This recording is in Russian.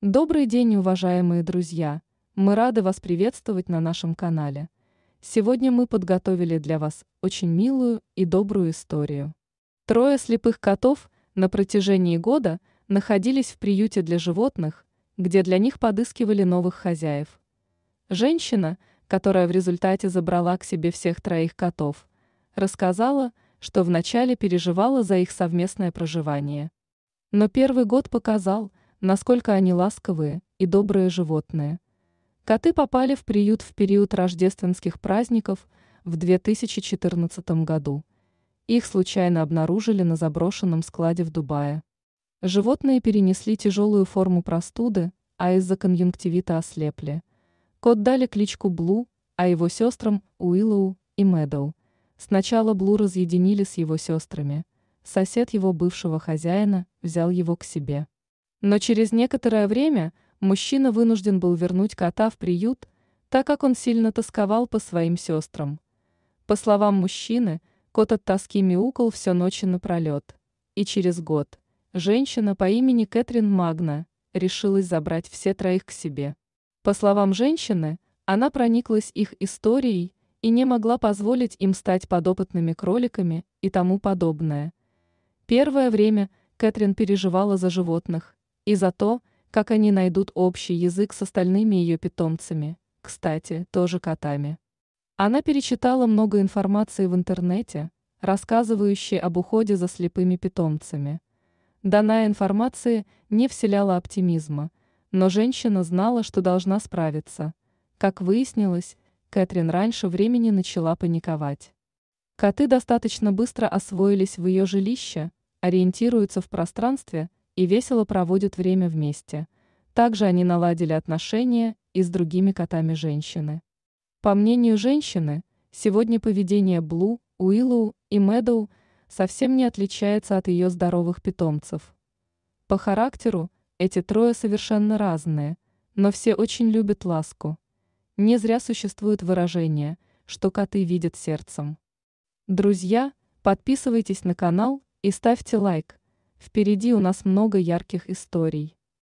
Добрый день, уважаемые друзья! Мы рады вас приветствовать на нашем канале. Сегодня мы подготовили для вас очень милую и добрую историю. Трое слепых котов на протяжении года находились в приюте для животных, где для них подыскивали новых хозяев. Женщина, которая в результате забрала к себе всех троих котов, рассказала, что вначале переживала за их совместное проживание. Но первый год показал – насколько они ласковые и добрые животные. Коты попали в приют в период рождественских праздников в 2014 году. Их случайно обнаружили на заброшенном складе в Дубае. Животные перенесли тяжелую форму простуды, а из-за конъюнктивита ослепли. Кот дали кличку Блу, а его сестрам Уиллоу и Мэдоу. Сначала Блу разъединили с его сестрами. Сосед его бывшего хозяина взял его к себе. Но через некоторое время мужчина вынужден был вернуть кота в приют, так как он сильно тосковал по своим сестрам. По словам мужчины, кот от тоски мяукал всю ночь напролет. И через год женщина по имени Кэтрин Магна решилась забрать все троих к себе. По словам женщины, она прониклась их историей и не могла позволить им стать подопытными кроликами и тому подобное. Первое время Кэтрин переживала за животных, и за то, как они найдут общий язык с остальными ее питомцами, кстати, тоже котами. Она перечитала много информации в интернете, рассказывающей об уходе за слепыми питомцами. Данная информация не вселяла оптимизма, но женщина знала, что должна справиться. Как выяснилось, Кэтрин раньше времени начала паниковать. Коты достаточно быстро освоились в ее жилище, ориентируются в пространстве – и весело проводят время вместе. Также они наладили отношения и с другими котами женщины. По мнению женщины, сегодня поведение Блу, Уиллоу и Мэдоу совсем не отличается от ее здоровых питомцев. По характеру эти трое совершенно разные, но все очень любят ласку. Не зря существует выражение, что коты видят сердцем. Друзья, подписывайтесь на канал и ставьте лайк. Впереди у нас много ярких историй.